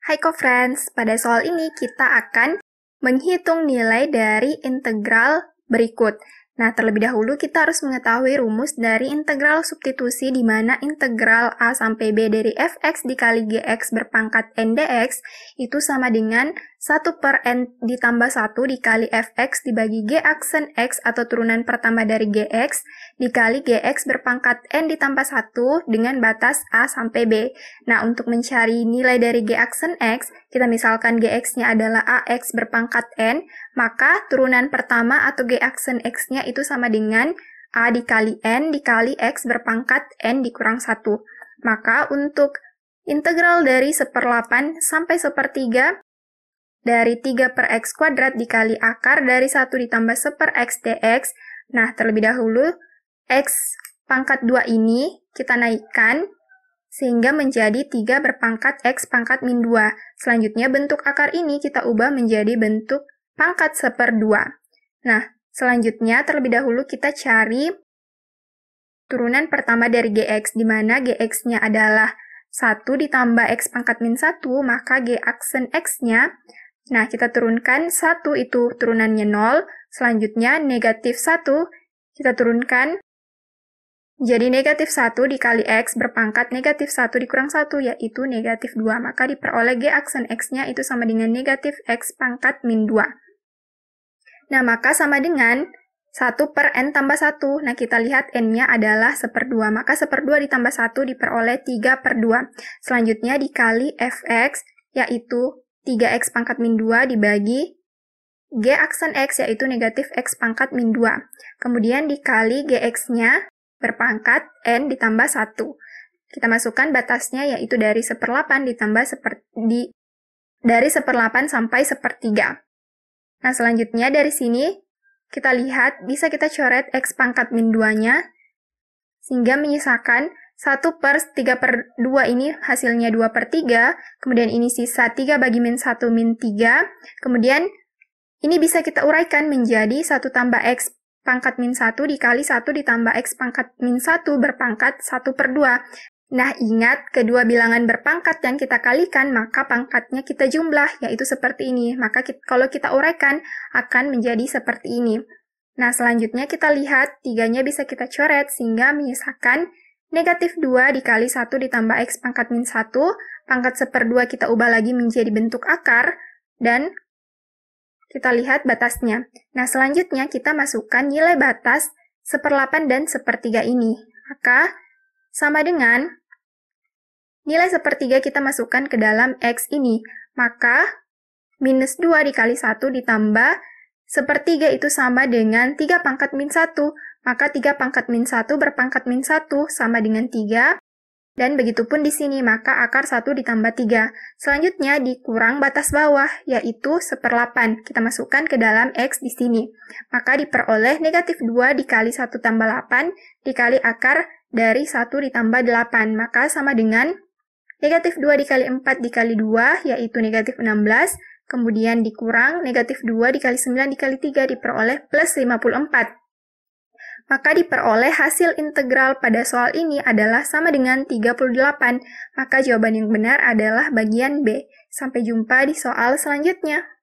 Hai co-friends, pada soal ini kita akan menghitung nilai dari integral berikut. Nah, terlebih dahulu kita harus mengetahui rumus dari integral substitusi di mana integral A sampai B dari fx dikali gx berpangkat n dx itu sama dengan 1 per N ditambah 1 dikali Fx dibagi G aksen X atau turunan pertama dari Gx dikali Gx berpangkat N ditambah 1 dengan batas A sampai B. Nah, untuk mencari nilai dari G aksen X, kita misalkan Gx-nya adalah AX berpangkat N, maka turunan pertama atau G aksen X-nya itu sama dengan A dikali N dikali X berpangkat N dikurang 1. Maka untuk integral dari 1 per 8 sampai 1 per 3, dari 3 per X kuadrat dikali akar dari 1 ditambah 1 per X dx. Nah, terlebih dahulu, X pangkat 2 ini kita naikkan sehingga menjadi 3 berpangkat X pangkat min 2. Selanjutnya, bentuk akar ini kita ubah menjadi bentuk pangkat 1 per 2. Nah, selanjutnya terlebih dahulu kita cari turunan pertama dari GX, di mana GX-nya adalah 1 ditambah X pangkat min 1, maka G aksen X-nya Nah, kita turunkan 1 itu turunannya 0, selanjutnya negatif 1 kita turunkan. Jadi negatif 1 dikali X berpangkat negatif 1 dikurang 1 yaitu negatif 2. Maka diperoleh G aksen X-nya itu sama dengan negatif X pangkat min 2. Nah, maka sama dengan 1 per N tambah 1. Nah, kita lihat N-nya adalah 1 per 2. Maka 1 per 2 ditambah 1 diperoleh 3 per 2. Selanjutnya dikali Fx, yaitu 3x pangkat min 2 dibagi G aksen X yaitu negatif X pangkat min 2. Kemudian dikali GX-nya berpangkat N ditambah 1. Kita masukkan batasnya yaitu dari seperlapan ditambah seper, di, dari 8 sampai sepertiga. Nah selanjutnya dari sini kita lihat bisa kita coret X pangkat min 2-nya sehingga menyisakan 1 per 3 per 2 ini hasilnya 2 per 3, kemudian ini sisa 3 bagi min 1 min 3, kemudian ini bisa kita uraikan menjadi 1 tambah X pangkat min 1 dikali 1 ditambah X pangkat min 1 berpangkat 1 per 2. Nah, ingat kedua bilangan berpangkat yang kita kalikan, maka pangkatnya kita jumlah, yaitu seperti ini. Maka kita, kalau kita uraikan, akan menjadi seperti ini. Nah, selanjutnya kita lihat, tiganya bisa kita coret, sehingga menyisakan Negatif 2 dikali 1 ditambah X pangkat min 1, pangkat 2 kita ubah lagi menjadi bentuk akar, dan kita lihat batasnya. Nah, selanjutnya kita masukkan nilai batas 8 dan sepertiga ini. Maka, sama dengan nilai sepertiga kita masukkan ke dalam X ini. Maka, minus 2 dikali 1 ditambah sepertiga itu sama dengan 3 pangkat min 1. Maka 3 pangkat min 1 berpangkat min 1 sama dengan 3, dan begitu pun di sini, maka akar 1 ditambah 3. Selanjutnya dikurang batas bawah, yaitu 1 per 8. Kita masukkan ke dalam X di sini. Maka diperoleh negatif 2 dikali 1 tambah 8 dikali akar dari 1 ditambah 8. Maka sama dengan negatif 2 dikali 4 dikali 2, yaitu negatif 16. Kemudian dikurang negatif 2 dikali 9 dikali 3 diperoleh plus 54 maka diperoleh hasil integral pada soal ini adalah sama dengan 38, maka jawaban yang benar adalah bagian B. Sampai jumpa di soal selanjutnya.